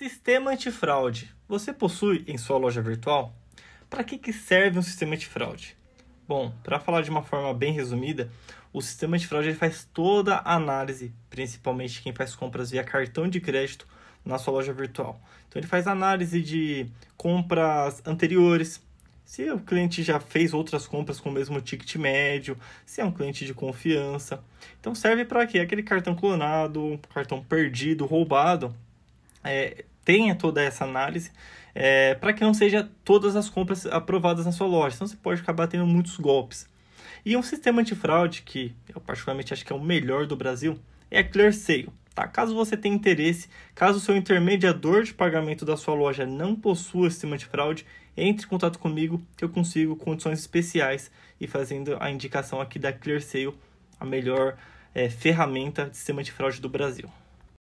Sistema antifraude. Você possui em sua loja virtual? Para que, que serve um sistema antifraude? Bom, para falar de uma forma bem resumida, o sistema antifraude ele faz toda a análise, principalmente quem faz compras via cartão de crédito na sua loja virtual. Então ele faz análise de compras anteriores, se o cliente já fez outras compras com o mesmo ticket médio, se é um cliente de confiança. Então serve para quê? Aquele cartão clonado, cartão perdido, roubado, é, tenha toda essa análise é, para que não seja todas as compras aprovadas na sua loja, senão você pode acabar tendo muitos golpes. E um sistema antifraude que eu particularmente acho que é o melhor do Brasil é a ClearSale. Tá? Caso você tenha interesse, caso o seu intermediador de pagamento da sua loja não possua sistema antifraude, entre em contato comigo que eu consigo condições especiais e fazendo a indicação aqui da ClearSale, a melhor é, ferramenta de sistema antifraude do Brasil.